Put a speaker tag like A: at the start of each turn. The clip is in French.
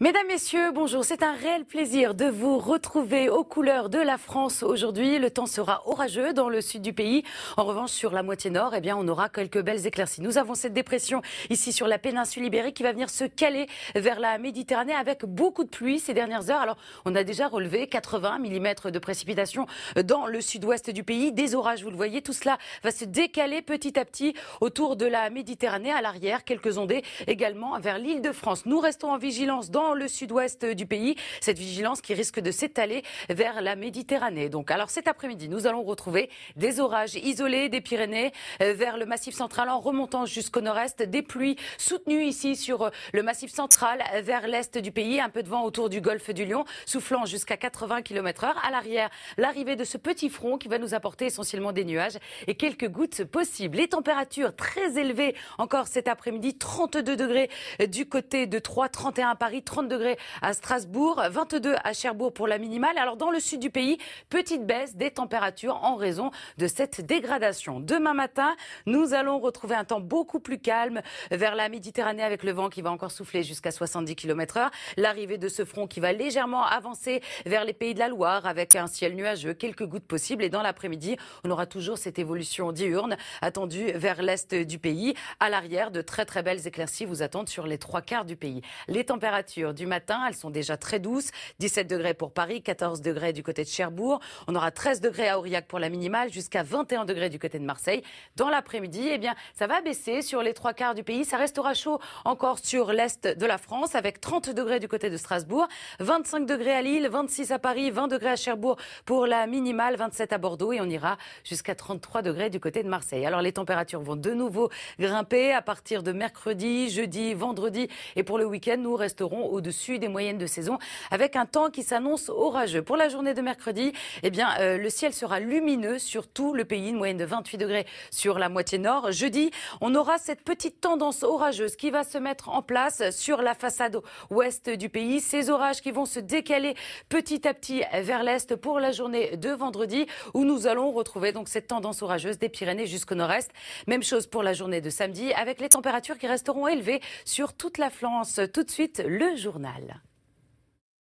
A: Mesdames, Messieurs, bonjour. C'est un réel plaisir de vous retrouver aux couleurs de la France aujourd'hui. Le temps sera orageux dans le sud du pays. En revanche, sur la moitié nord, eh bien, on aura quelques belles éclaircies. Nous avons cette dépression ici sur la péninsule ibérique qui va venir se caler vers la Méditerranée avec beaucoup de pluie ces dernières heures. Alors, on a déjà relevé 80 mm de précipitations dans le sud-ouest du pays. Des orages, vous le voyez. Tout cela va se décaler petit à petit autour de la Méditerranée à l'arrière. Quelques ondées également vers l'île de France. Nous restons en vigilance dans le sud-ouest du pays. Cette vigilance qui risque de s'étaler vers la Méditerranée. Donc, alors cet après-midi, nous allons retrouver des orages isolés des Pyrénées euh, vers le massif central en remontant jusqu'au nord-est, des pluies soutenues ici sur euh, le massif central vers l'est du pays, un peu de vent autour du golfe du Lion, soufflant jusqu'à 80 km/h. À l'arrière, l'arrivée de ce petit front qui va nous apporter essentiellement des nuages et quelques gouttes possibles. Les températures très élevées encore cet après-midi, 32 degrés du côté de Troyes, 31 à Paris, 30 degrés à Strasbourg, 22 à Cherbourg pour la minimale. Alors dans le sud du pays, petite baisse des températures en raison de cette dégradation. Demain matin, nous allons retrouver un temps beaucoup plus calme vers la Méditerranée avec le vent qui va encore souffler jusqu'à 70 km/h. L'arrivée de ce front qui va légèrement avancer vers les pays de la Loire avec un ciel nuageux, quelques gouttes possibles. Et dans l'après-midi, on aura toujours cette évolution diurne attendue vers l'est du pays. À l'arrière, de très très belles éclaircies vous attendent sur les trois quarts du pays. Les températures du matin, elles sont déjà très douces. 17 degrés pour Paris, 14 degrés du côté de Cherbourg. On aura 13 degrés à Aurillac pour la minimale, jusqu'à 21 degrés du côté de Marseille. Dans l'après-midi, eh bien, ça va baisser sur les trois quarts du pays. Ça restera chaud encore sur l'est de la France, avec 30 degrés du côté de Strasbourg, 25 degrés à Lille, 26 à Paris, 20 degrés à Cherbourg pour la minimale, 27 à Bordeaux et on ira jusqu'à 33 degrés du côté de Marseille. Alors les températures vont de nouveau grimper à partir de mercredi, jeudi, vendredi et pour le week-end, nous resterons au-dessus des moyennes de saison, avec un temps qui s'annonce orageux. Pour la journée de mercredi, eh bien, euh, le ciel sera lumineux sur tout le pays, une moyenne de 28 degrés sur la moitié nord. Jeudi, on aura cette petite tendance orageuse qui va se mettre en place sur la façade ouest du pays. Ces orages qui vont se décaler petit à petit vers l'est pour la journée de vendredi, où nous allons retrouver donc cette tendance orageuse des Pyrénées jusqu'au nord-est. Même chose pour la journée de samedi, avec les températures qui resteront élevées sur toute la France. Tout de suite, le jour journal.